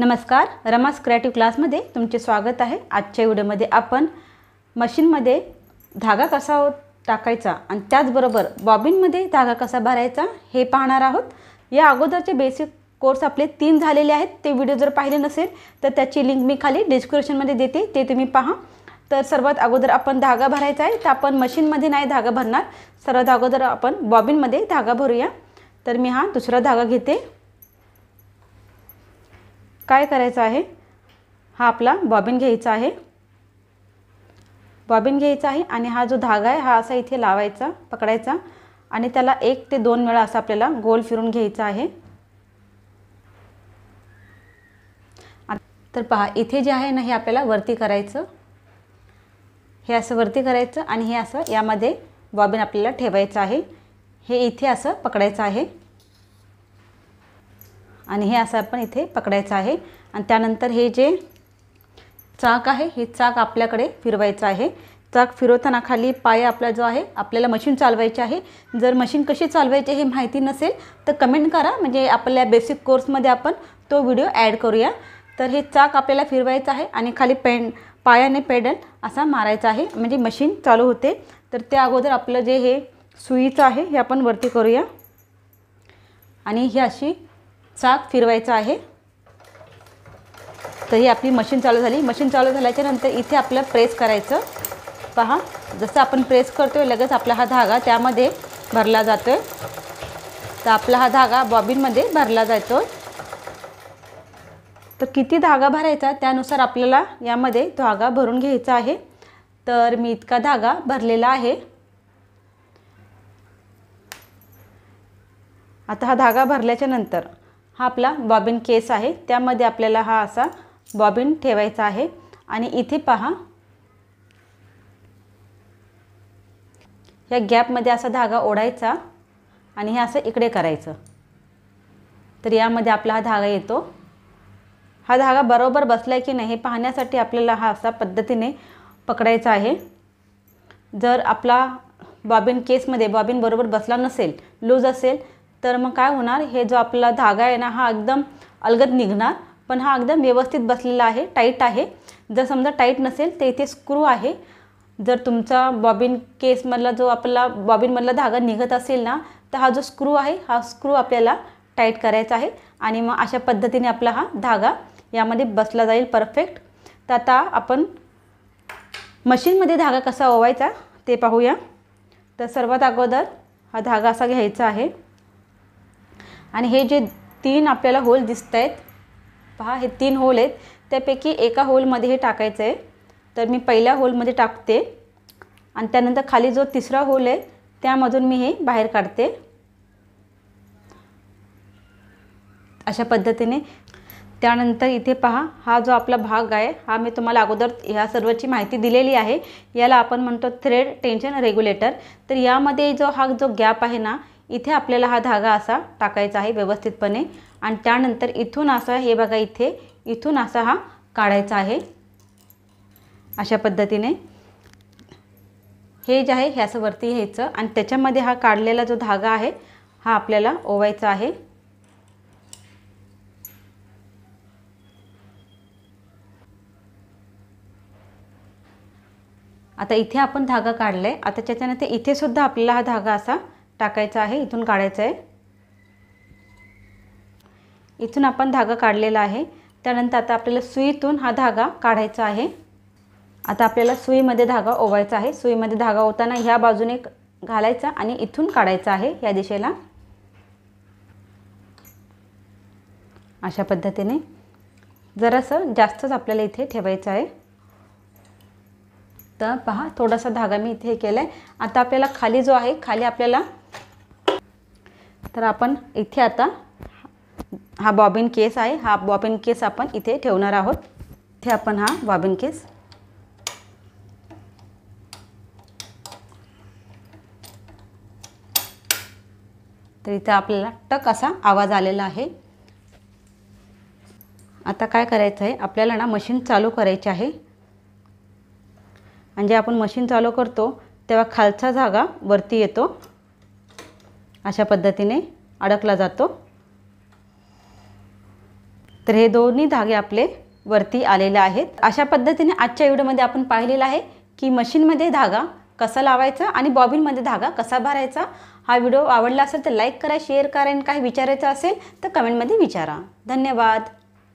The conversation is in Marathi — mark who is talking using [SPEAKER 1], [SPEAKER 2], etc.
[SPEAKER 1] नमस्कार रमास क्रिएटिव्ह क्लासमध्ये तुमचे स्वागत आहे आजच्या व्हिडिओमध्ये आपण मशीनमध्ये धागा कसा टाकायचा आणि त्याचबरोबर बॉबिनमध्ये धागा कसा भरायचा हे पाहणार आहोत या अगोदरचे बेसिक कोर्स आपले तीन झालेले आहेत ते व्हिडिओ जर पाहिले नसेल तर त्याची लिंक मी खाली डिस्क्रिप्शनमध्ये देते ते तुम्ही पहा तर सर्वात अगोदर आपण धागा भरायचा आहे तर आपण मशीनमध्ये नाही धागा भरणार सर्वात अगोदर आपण बॉबिनमध्ये धागा भरूया तर मी हा दुसरा धागा घेते काय करायचं आहे हा आपला बॉबिन घ्यायचा आहे बॉबिन घ्यायचा आहे आणि हा जो धागा आहे हा असा इथे लावायचा पकडायचा आणि त्याला एक ते दोन वेळा असा आपल्याला गोल फिरून घ्यायचा आहे तर पहा इथे जे आहे ना हे आपल्याला वरती करायचं हे असं वरती करायचं आणि हे असं यामध्ये बॉबिन आपल्याला ठेवायचं आहे हे इथे असं पकडायचं आहे आणि हे असं आपण इथे पकडायचं आहे आणि त्यानंतर हे जे चाक आहे हे चाक आपल्याकडे फिरवायचं आहे चाक फिरवताना खाली पाय आपला जो आहे आपल्याला मशीन चालवायची आहे जर मशीन कशी चालवायची हे माहिती नसेल तर कमेंट करा म्हणजे आपल्या बेसिक कोर्समध्ये आपण तो व्हिडिओ ॲड करूया तर हे चाक आपल्याला फिरवायचं आहे आणि खाली पेन पायाने पेडल असा मारायचा आहे म्हणजे मशीन चालू होते तर त्या अगोदर आपलं जे हे सुईचं आहे हे आपण वरती करूया आणि ही अशी चाक फिरवायचं आहे तर ही आपली मशीन चालू झाली मशीन चालू झाल्याच्या इथे आपलं प्रेस करायचं पहा जसं आपण प्रेस करतो लगेच आपला हा धागा त्यामध्ये भरला जातो तर आपला हा धागा बॉबिनमध्ये भरला जातो तर किती धागा भरायचा त्यानुसार आपल्याला यामध्ये धागा भरून घ्यायचा आहे तर मी इतका धागा भरलेला आहे आता हा धागा भरल्याच्या नंतर हा आपला बॉबिन केस आहे त्यामध्ये आपल्याला हा असा बॉबिन ठेवायचा आहे आणि इथे पहा या गॅपमध्ये असा धागा ओढायचा आणि हे असं इकडे करायचं तर यामध्ये आपला हा धागा येतो हा धागा बरोबर बसला आहे की नाही हे पाहण्यासाठी आपल्याला हा असा पद्धतीने पकडायचा आहे जर आपला बॉबिन केसमध्ये बॉबिन बरोबर बसला नसेल लूज असेल तर मग काय होणार हे जो आपला धागा आहे ना हा एकदम अलगद निघणार पण हा एकदम व्यवस्थित बसलेला आहे टाईट आहे जर समजा टाईट नसेल तर इथे स्क्रू आहे जर तुमचा बॉबिन केसमधला जो आपला बॉबिनमधला धागा निघत असेल ना तर हा जो स्क्रू आहे हा स्क्रू आपल्याला टाईट करायचा आहे आणि मग अशा पद्धतीने आपला हा धागा यामध्ये बसला जाईल परफेक्ट तर आता आपण मशीनमध्ये धागा कसा ओवायचा ते पाहूया तर सर्वात अगोदर हा धागा असा घ्यायचा आहे आणि हे जे तीन आपल्याला होल दिसत आहेत पहा हे तीन होल आहेत त्यापैकी एका होलमध्ये हे टाकायचं आहे तर मी पहिल्या होलमध्ये टाकते आणि त्यानंतर खाली जो तिसरा होल आहे त्यामधून मी हे बाहेर काढते अशा पद्धतीने त्यानंतर इथे पहा हा जो आपला भाग आहे हा मी तुम्हाला अगोदर ह्या सर्वची माहिती दिलेली आहे याला आपण म्हणतो थ्रेड टेन्शन रेग्युलेटर तर यामध्ये जो हा जो गॅप आहे ना इथे आपल्याला हा धागा असा टाकायचा आहे व्यवस्थितपणे आणि त्यानंतर इथून असा हे बघा इथे इथून असा हा काढायचा आहे अशा पद्धतीने हे जे आहे हे असं वरती घ्यायचं आणि त्याच्यामध्ये हा काढलेला जो धागा आहे हा आपल्याला ओवायचा आहे आता इथे आपण धागा काढलाय आता त्याच्यानंतर इथेसुद्धा आपल्याला हा धागा असा टाकायचा आहे इथून काढायचं आहे इथून आपण धागा काढलेला आहे त्यानंतर आता आपल्याला सुईतून हा धागा काढायचा आहे आता आपल्याला सुईमध्ये धागा ओवायचा आहे सुईमध्ये धागा ओताना ह्या बाजूने घालायचा आणि इथून काढायचा आहे या दिशेला अशा पद्धतीने जरासं जास्तच आपल्याला इथे ठेवायचं आहे तर पहा थोडासा धागा मी इथे हे केला आहे आता आपल्याला खाली जो आहे खाली आपल्याला तर आपण इथे आता हा बॉबिन केस आहे हा बॉबिन केस आपण इथे ठेवणार आहोत इथे आपण हा बॉबिन केस तर इथं आपल्याला टक असा आवाज आलेला आहे आता काय करायचं आहे आपल्याला ना मशीन चालू करायची आहे म्हणजे आपण मशीन चालू करतो तेव्हा खालचा धागा वरती येतो अशा पद्धतीने अडकला जातो तर हे दोन्ही धागे आपले वरती आलेले आहेत अशा पद्धतीने आजच्या व्हिडिओमध्ये आपण पाहिलेलं आहे की मशीनमध्ये धागा कसा लावायचा आणि बॉबिनमध्ये धागा कसा भरायचा हा व्हिडिओ आवडला असेल तर लाईक करा शेअर करा आणि काही विचारायचं असेल तर कमेंटमध्ये विचारा धन्यवाद